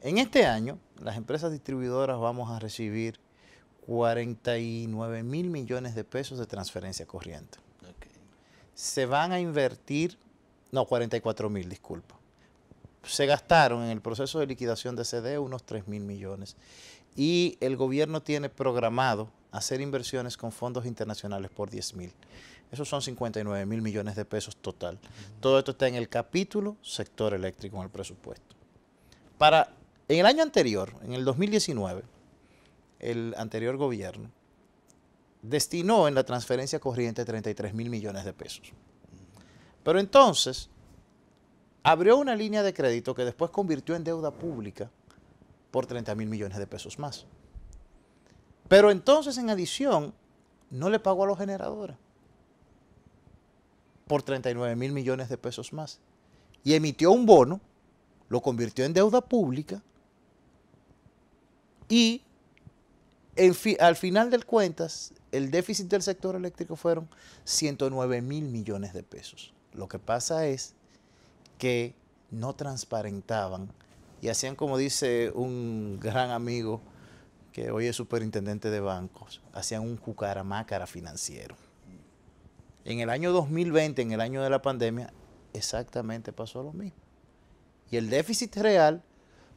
En este año, las empresas distribuidoras vamos a recibir 49 mil millones de pesos de transferencia corriente. Se van a invertir, no, 44 mil, disculpa. Se gastaron en el proceso de liquidación de CD unos 3 mil millones. Y el gobierno tiene programado hacer inversiones con fondos internacionales por 10 mil. Esos son 59 mil millones de pesos total. Todo esto está en el capítulo sector eléctrico en el presupuesto. Para en el año anterior, en el 2019, el anterior gobierno destinó en la transferencia corriente 33 mil millones de pesos. Pero entonces abrió una línea de crédito que después convirtió en deuda pública por 30 mil millones de pesos más. Pero entonces en adición no le pagó a los generadores por 39 mil millones de pesos más. Y emitió un bono, lo convirtió en deuda pública y al final del cuentas, el déficit del sector eléctrico fueron 109 mil millones de pesos. Lo que pasa es que no transparentaban y hacían como dice un gran amigo que hoy es superintendente de bancos, hacían un cucaramácara financiero. En el año 2020, en el año de la pandemia, exactamente pasó lo mismo. Y el déficit real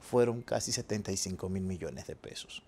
fueron casi 75 mil millones de pesos.